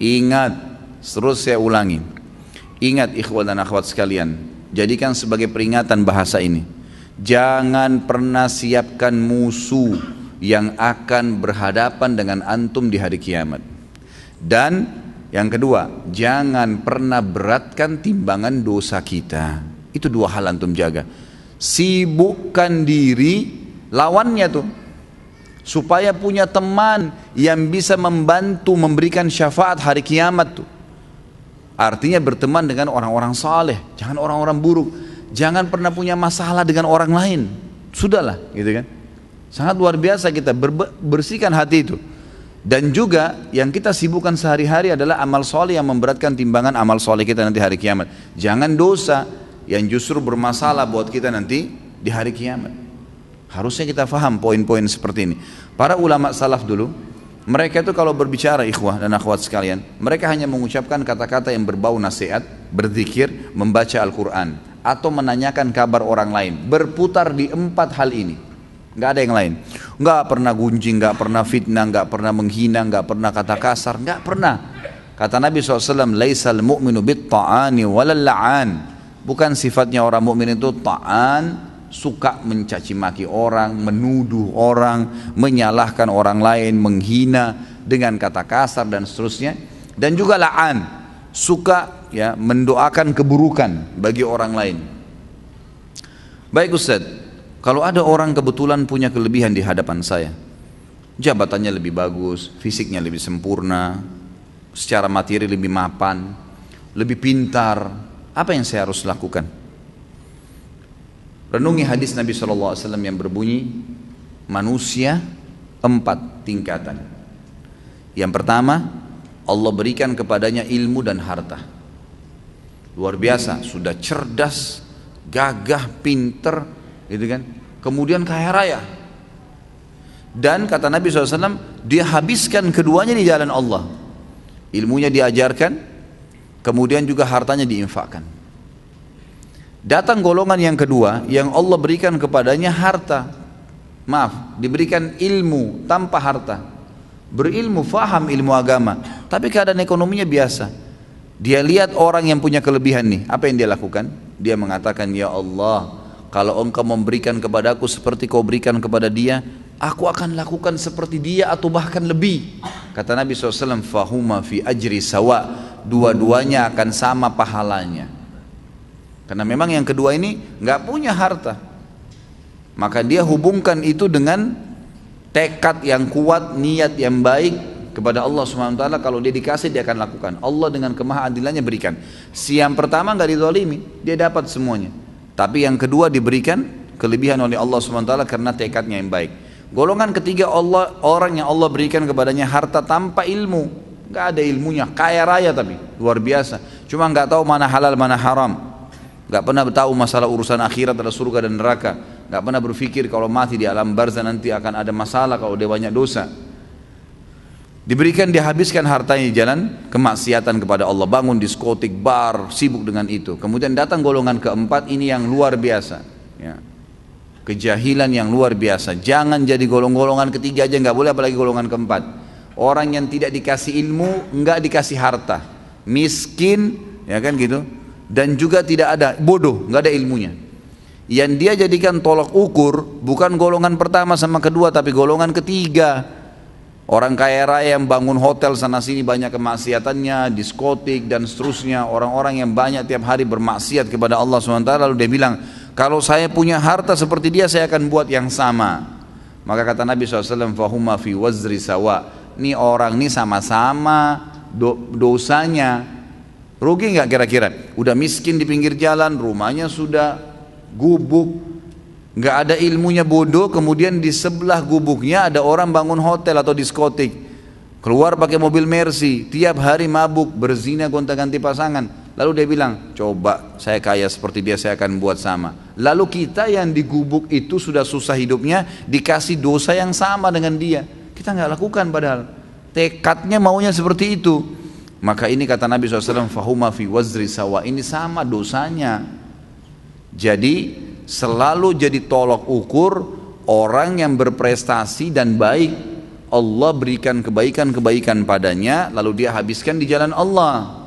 Ingat, terus saya ulangi. Ingat ikhwan dan akhwat sekalian, jadikan sebagai peringatan bahasa ini. Jangan pernah siapkan musuh yang akan berhadapan dengan antum di hari kiamat. Dan yang kedua, jangan pernah beratkan timbangan dosa kita. Itu dua hal antum jaga. Sibukkan diri lawannya tuh supaya punya teman yang bisa membantu memberikan syafaat hari kiamat tuh. Artinya berteman dengan orang-orang saleh, jangan orang-orang buruk, jangan pernah punya masalah dengan orang lain. Sudahlah, gitu kan? Sangat luar biasa kita bersihkan hati itu. Dan juga yang kita sibukkan sehari-hari adalah amal soleh yang memberatkan timbangan amal soleh kita nanti hari kiamat. Jangan dosa yang justru bermasalah buat kita nanti di hari kiamat. Harusnya kita faham poin-poin seperti ini. Para ulama salaf dulu, mereka itu kalau berbicara ikhwah dan akhwat sekalian, mereka hanya mengucapkan kata-kata yang berbau nasihat, berzikir, membaca Al-Quran, atau menanyakan kabar orang lain. Berputar di empat hal ini. Nggak ada yang lain. Nggak pernah gunjing, nggak pernah fitnah, nggak pernah menghina, nggak pernah kata kasar, nggak pernah. Kata Nabi SAW, Laisal mu'minu bit ta'ani walal la'an. Bukan sifatnya orang mukmin itu ta'an, suka mencaci maki orang, menuduh orang, menyalahkan orang lain, menghina dengan kata kasar dan seterusnya dan juga la'an suka ya mendoakan keburukan bagi orang lain. Baik Ustaz, kalau ada orang kebetulan punya kelebihan di hadapan saya. Jabatannya lebih bagus, fisiknya lebih sempurna, secara materi lebih mapan, lebih pintar. Apa yang saya harus lakukan? Renungi hadis Nabi SAW yang berbunyi, manusia empat tingkatan. Yang pertama, Allah berikan kepadanya ilmu dan harta. Luar biasa, sudah cerdas, gagah, pinter, gitu kan. Kemudian kaya raya. Dan kata Nabi SAW, dia habiskan keduanya di jalan Allah. Ilmunya diajarkan, kemudian juga hartanya diinfakkan. Datang golongan yang kedua yang Allah berikan kepadanya harta. Maaf, diberikan ilmu tanpa harta. Berilmu, faham ilmu agama. Tapi keadaan ekonominya biasa. Dia lihat orang yang punya kelebihan nih. Apa yang dia lakukan? Dia mengatakan, Ya Allah, kalau engkau memberikan kepadaku seperti kau berikan kepada dia, aku akan lakukan seperti dia atau bahkan lebih. Kata Nabi SAW, fahuma fi ajri sawa. Dua-duanya akan sama pahalanya. Karena memang yang kedua ini nggak punya harta. Maka dia hubungkan itu dengan tekad yang kuat, niat yang baik kepada Allah SWT kalau dia dikasih dia akan lakukan Allah dengan kemahadilannya berikan siang pertama nggak didolimi dia dapat semuanya tapi yang kedua diberikan kelebihan oleh Allah SWT karena tekadnya yang baik golongan ketiga Allah orang yang Allah berikan kepadanya harta tanpa ilmu nggak ada ilmunya kaya raya tapi luar biasa cuma nggak tahu mana halal mana haram Gak pernah tahu masalah urusan akhirat ada surga dan neraka Gak pernah berpikir kalau mati di alam barzah nanti akan ada masalah kalau dia banyak dosa diberikan dihabiskan hartanya di jalan kemaksiatan kepada Allah bangun diskotik bar sibuk dengan itu kemudian datang golongan keempat ini yang luar biasa ya. kejahilan yang luar biasa jangan jadi golong-golongan ketiga aja nggak boleh apalagi golongan keempat orang yang tidak dikasih ilmu nggak dikasih harta miskin ya kan gitu dan juga tidak ada bodoh, nggak ada ilmunya. Yang dia jadikan tolak ukur bukan golongan pertama sama kedua tapi golongan ketiga. Orang kaya raya yang bangun hotel sana sini banyak kemaksiatannya, diskotik dan seterusnya. Orang-orang yang banyak tiap hari bermaksiat kepada Allah SWT lalu dia bilang, kalau saya punya harta seperti dia saya akan buat yang sama. Maka kata Nabi SAW, fahumma fi wazri sawa. Ini orang ini sama-sama do dosanya Rugi nggak kira-kira? Udah miskin di pinggir jalan, rumahnya sudah gubuk, nggak ada ilmunya bodoh, kemudian di sebelah gubuknya ada orang bangun hotel atau diskotik. Keluar pakai mobil Mercy, tiap hari mabuk, berzina gonta-ganti pasangan. Lalu dia bilang, coba saya kaya seperti dia, saya akan buat sama. Lalu kita yang di gubuk itu sudah susah hidupnya, dikasih dosa yang sama dengan dia. Kita nggak lakukan padahal. Tekadnya maunya seperti itu maka ini kata Nabi SAW, fahuma fi wazri sawa, ini sama dosanya. Jadi selalu jadi tolok ukur orang yang berprestasi dan baik. Allah berikan kebaikan-kebaikan padanya, lalu dia habiskan di jalan Allah.